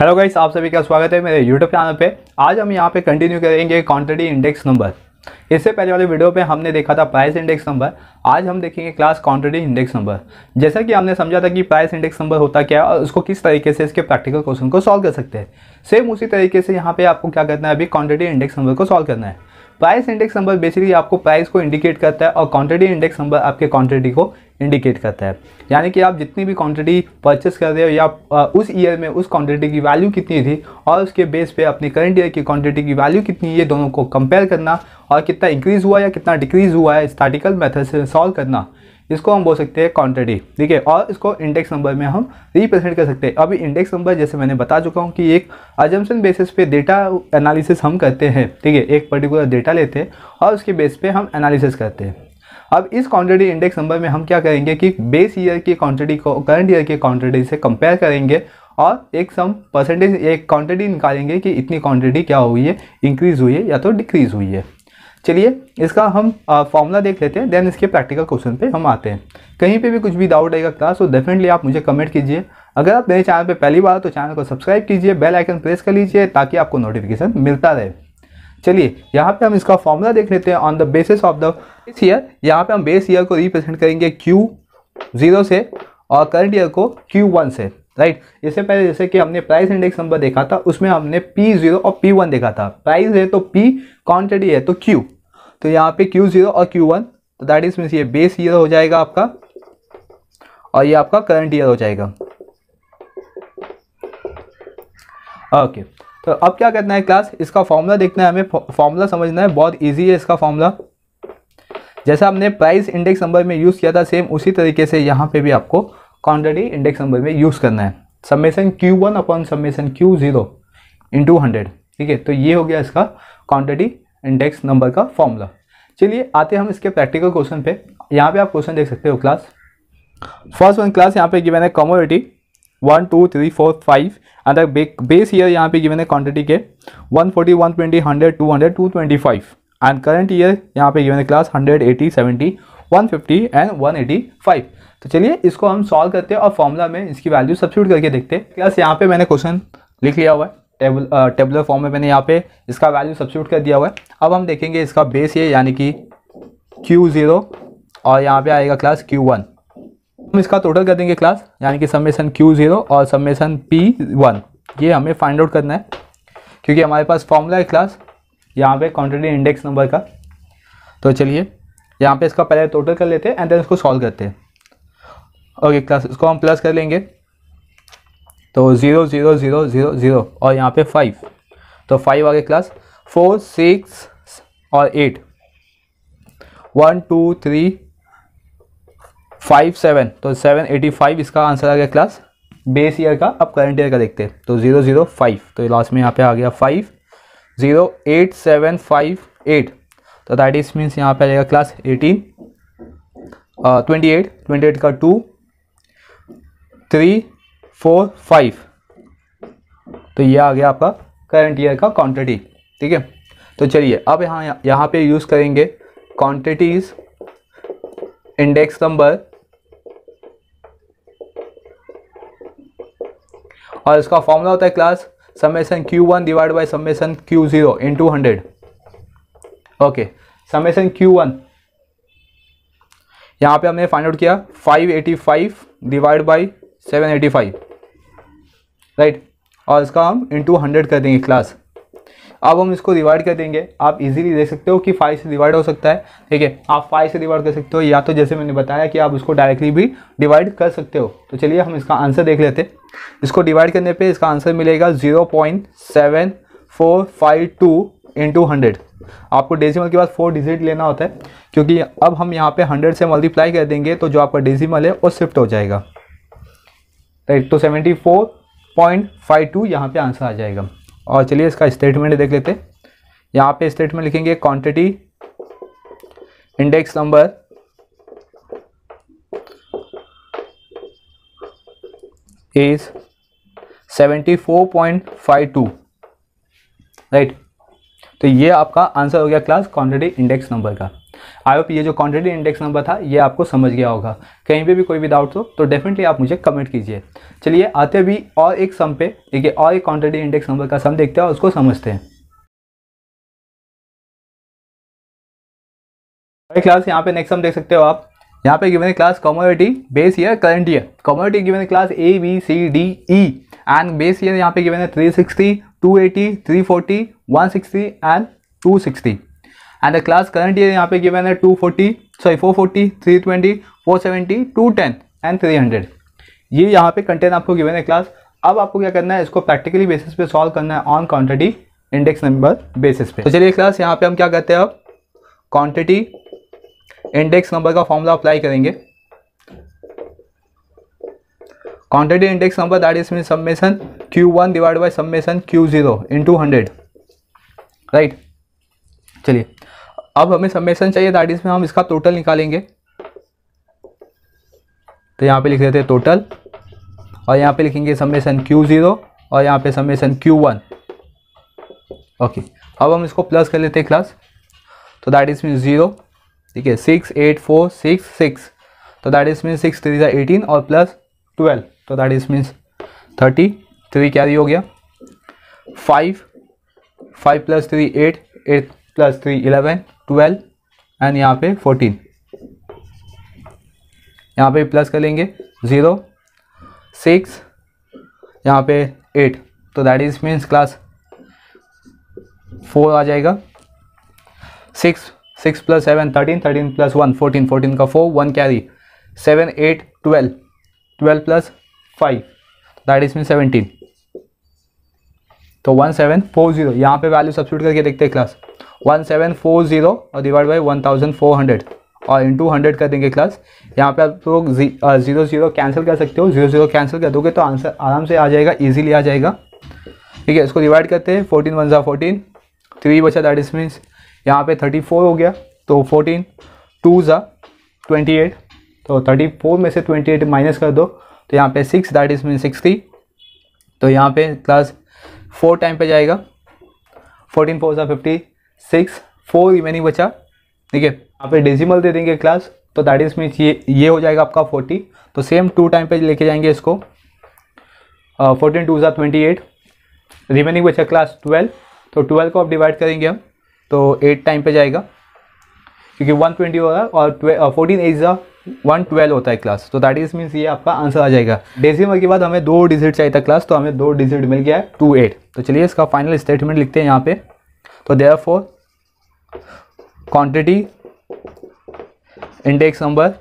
Hello guys आप सभी का स्वागत है मेरे यूट्यूब चैनल पे आज हम यहाँ पे कंटिन्यू करेंगे क्वांटिटी इंडेक्स नंबर इससे पहले वाले वीडियो पे हमने देखा था प्राइस इंडेक्स नंबर आज हम देखेंगे क्लास क्वांटिटी इंडेक्स नंबर जैसा कि हमने समझा था कि प्राइस इंडेक्स नंबर होता क्या है और उसको किस तरीके से इसके प्रैक्टिकल क्वेश्चन को सॉल्व कर सकते हैं सेम उसी तरीके से यहाँ पे आपको क्या करना है अभी क्वांटिटी इंडेक्स नंबर को सॉल्व करना है प्राइस इंडेक्स नंबर बेसिकली आपको प्राइस को इंडिकेट करता है और क्वांटिटी इंडेक्स नंबर आपके क्वांटिटी को इंडिकेट करता है यानी कि आप जितनी भी क्वांटिटी परचेस कर रहे हो या उस ईयर में उस क्वांटिटी की वैल्यू कितनी थी और उसके बेस पे अपनी करंट ईयर की क्वांटिटी की वैल्यू कितनी है ये दोनों को कंपेयर करना और कितना इंक्रीज़ हुआ या कितना डिक्रीज़ हुआ है स्टार्टिकल मेथड से सॉल्व करना इसको हम बोल सकते हैं क्वांटिटी ठीक है और इसको इंडेक्स नंबर में हम रिप्रेजेंट कर सकते हैं अभी इंडेक्स नंबर जैसे मैंने बता चुका हूँ कि एक अजम्पन बेसिस पे डेटा एनालिसिस हम करते हैं ठीक है एक पर्टिकुलर डेटा लेते हैं और उसके बेस पे हम एनालिसिस करते हैं अब इस क्वांटिटी इंडेक्स नंबर में हम क्या करेंगे कि बेस ईयर की क्वांटिटी को करंट ईयर की क्वांटिटी से कंपेयर करेंगे और एक सम परसेंटेज एक क्वांटिटी निकालेंगे कि इतनी क्वांटिटी क्या हुई है इंक्रीज़ हुई है या तो डिक्रीज़ हुई है चलिए इसका हम फॉर्मूला देख लेते हैं देन इसके प्रैक्टिकल क्वेश्चन पे हम आते हैं कहीं पे भी कुछ भी डाउट आएगा क्लास तो डेफिनेटली आप मुझे कमेंट कीजिए अगर आप मेरे चैनल पे पहली बार तो चैनल को सब्सक्राइब कीजिए बेल आइकन प्रेस कर लीजिए ताकि आपको नोटिफिकेशन मिलता रहे चलिए यहाँ पर हम इसका फॉर्मूला देख लेते हैं on the basis of the इस ईयर यहाँ पर हम बेस ईयर को रिप्रेजेंट करेंगे क्यू जीरो से और करंट ईयर को क्यू वन से राइट right. इससे पहले जैसे कि हमने प्राइस इंडेक्स नंबर देखा था उसमें हमने P0 और P1 देखा था प्राइस है तो P क्वांटिटी है तो Q तो यहाँ पे क्यू जीरो और क्यू वन तो दैट इज मीन ये बेस ईयर हो जाएगा आपका और ये आपका करंट ईयर हो जाएगा ओके okay. तो अब क्या करना है क्लास इसका फॉर्मूला देखना है हमें फॉर्मूला समझना है बहुत इजी है इसका फॉर्मूला जैसा हमने प्राइस इंडेक्स नंबर में यूज़ किया था सेम उसी तरीके से यहाँ पे भी आपको क्वान्टिटी इंडेक्स नंबर में यूज़ करना है summation Q one upon summation Q zero into hundred ठीक है तो ये हो गया इसका क्वान्टिटी इंडेक्स नंबर का फॉर्मूला चलिए आते हम इसके प्रैक्टिकल क्वेश्चन पे यहाँ पे आप क्वेश्चन देख सकते हो क्लास फर्स्ट वन क्लास यहाँ पे गिवन है commodity one two three four five and base year यहाँ पे गिवन है क्वांटिटी के one forty one twenty hundred two hundred two twenty five and current year यहाँ पे गिवन है class hundred eighty seventy one fifty and one eighty five तो चलिए इसको हम सॉल्व करते हैं और फॉर्मूला में इसकी वैल्यू सब्सिट्यूट करके देखते हैं क्लास यहाँ पे मैंने क्वेश्चन लिख लिया हुआ है टेबल टेबलर फॉर्म में मैंने यहाँ पे इसका वैल्यू सब्सिट्यूट कर दिया हुआ है अब हम देखेंगे इसका बेस ये यानी कि क्यू ज़ीरो और यहाँ पे आएगा क्लास क्यू वन हम इसका टोटल कर देंगे क्लास यानी कि समेसन क्यू ज़ीरो और समेसन पी वन ये हमें फाइंड आउट करना है क्योंकि हमारे पास फॉर्मूला है क्लास यहाँ पे क्वान्टिटी इंडेक्स नंबर का तो चलिए यहाँ पे इसका पहले टोटल कर लेते हैं एंड देन इसको सॉल्व करते हैं ओके क्लास इसको हम प्लस कर लेंगे तो zero zero zero zero zero और यहाँ पे फाइव तो फाइव आ क्लास फोर सिक्स और eight one two three five seven तो सेवन एटी फाइव इसका आंसर आ गया क्लास बेस ईयर का अब करंट ईयर का देखते हैं तो ज़ीरो ज़ीरो फाइव तो लास्ट में यहाँ पे आ गया five zero eight seven five eight तो दैट इज मीन्स यहाँ पे आ जाएगा class eighteen twenty eight twenty eight का टू थ्री फोर फाइव तो ये आ गया आपका करंट ईयर का क्वांटिटी ठीक है तो चलिए अब यहाँ यहाँ पे यूज़ करेंगे क्वांटिटीज इंडेक्स नंबर और इसका फॉर्मूला होता है class summation Q one divide by summation Q zero into hundred okay summation Q one यहाँ पे हमने फाइंड आउट किया five eighty five divide by seven eighty five right और इसका हम इंटू हंड्रेड कर देंगे क्लास अब हम इसको डिवाइड कर देंगे आप इजीली देख सकते हो कि फाइव से डिवाइड हो सकता है ठीक है आप फाइव से डिवाइड कर सकते हो या तो जैसे मैंने बताया कि आप उसको डायरेक्टली भी डिवाइड कर सकते हो तो चलिए हम इसका आंसर देख लेते इसको डिवाइड करने पे इसका आंसर मिलेगा zero point seven four five two into hundred आपको डेसिमल के बाद फोर डिजिट लेना होता है क्योंकि अब हम यहाँ पर हंड्रेड से मल्टीप्लाई कर देंगे तो जो आपका डेसिमल है वो शिफ्ट हो जाएगा राइट तो seventy four point five two यहाँ पर आंसर आ जाएगा और चलिए इसका स्टेटमेंट देख लेते हैं यहाँ पे स्टेटमेंट लिखेंगे quantity index number is seventy four point five two right तो ये आपका आंसर हो गया क्लास क्वांटिटी इंडेक्स नंबर का आई होप ये जो क्वान्टिटी इंडेक्स नंबर था ये आपको समझ गया होगा कहीं पर भी कोई भी डाउट हो तो डेफिनेटली आप मुझे कमेंट कीजिए चलिए आते भी और एक सम पे देखिए और एक क्वान्टिटी इंडेक्स नंबर का सम देखते हैं और उसको समझते हैं क्लास यहाँ पे नेक्स्ट सम देख सकते हो आप यहाँ पे given class commodity base year current year commodity given class A B C D E and base year यहाँ पे गिवन है 360, 280, 340, 160 and 260 and the class current year यहाँ पे गिवन है 240 सॉरी 440 320 470 210 एंड 300 हंड्रेड ये यहाँ पे कंटेंट आपको गिवन है क्लास अब आपको क्या करना है इसको प्रैक्टिकली बेसिस पे सॉल्व करना है on quantity index number basis पे तो चलिए क्लास यहाँ पे हम क्या करते हैं अब क्वांटिटी इंडेक्स नंबर का फॉर्मूला अप्लाई करेंगे quantity index number that is mean summation Q one divide by summation Q zero into hundred right चलिए अब हमें समेसन चाहिए दैट इज में हम इसका टोटल निकालेंगे तो यहाँ पे लिख देते हैं टोटल और यहाँ पे लिखेंगे समेसन क्यू ज़ीरो और यहाँ पे समेसन क्यू वन ओके अब हम इसको प्लस कर लेते हैं क्लास तो दैट इज मीन ज़ीरो ठीक है six eight four six six तो that is mean six three eighteen और प्लस ट्वेल्व तो that is means thirty three carry हो गया five five plus three eight eight plus three eleven twelve and यहाँ पे fourteen यहाँ पे plus कर लेंगे ज़ीरो सिक्स यहाँ पे एट तो that is means class four आ जाएगा six six plus seven thirteen thirteen plus one fourteen fourteen का four one carry seven eight twelve twelve plus five that is mean seventeen तो one seven four zero यहाँ पे value substitute करके देखते हैं class one seven four zero और divide by one thousand four hundred और two hundred कर देंगे क्लास यहाँ पे आप लोग ज़ीरो ज़ीरो कैंसिल कर सकते हो ज़ीरो ज़ीरो कैंसिल कर दोगे तो आंसर आराम से आ जाएगा ईजीली आ जाएगा ठीक है इसको डिवाइड करते हैं फोर्टीन वन ज़ा फोर्टीन थ्री बचा दैट इस मीन्स यहाँ पे थर्टी फोर हो गया तो फोर्टीन टू ज़ा ट्वेंटी एट तो थर्टी फोर में से ट्वेंटी एट माइनस कर दो तो यहाँ पे six that is mean sixty तो यहाँ पे क्लास फोर टाइम पे जाएगा फोर्टीन फोर ज़ा फिफ्टी सिक्स फोर रिमेनिंग बचा ठीक है यहाँ पे डेसिमल दे देंगे क्लास तो दैट इज मीन्स ये ये हो जाएगा आपका फोर्टी तो सेम टू टाइम पे लेके जाएंगे इसको फोर्टीन टू जार ट्वेंटी एट रिमेनिंग बचा क्लास ट्वेल्व तो ट्वेल्व को आप डिवाइड करेंगे हम तो एट टाइम पे जाएगा क्योंकि वन ट्वेंटी होगा और फोर्टीन एज ज़ा वन ट्वेल्व होता है क्लास तो दैट इज मीन्स ये आपका आंसर आ जाएगा डेसिमल के बाद हमें दो डिजिट चाहिए था क्लास तो हमें दो डिजिट मिल गया है टू एट तो चलिए इसका फाइनल स्टेटमेंट लिखते हैं यहाँ पे तो there four quantity index number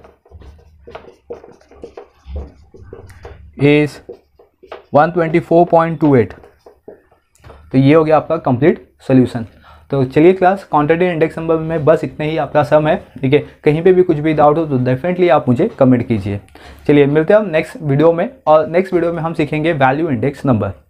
is 124.28 तो ये हो गया आपका कंप्लीट सोल्यूशन तो चलिए क्लास क्वांटिटी इंडेक्स नंबर में बस इतना ही आपका सम है ठीक है कहीं पे भी कुछ भी डाउट हो तो डेफिनेटली आप मुझे कमेंट कीजिए चलिए मिलते हैं हम नेक्स्ट वीडियो में और नेक्स्ट वीडियो में हम सीखेंगे वैल्यू इंडेक्स नंबर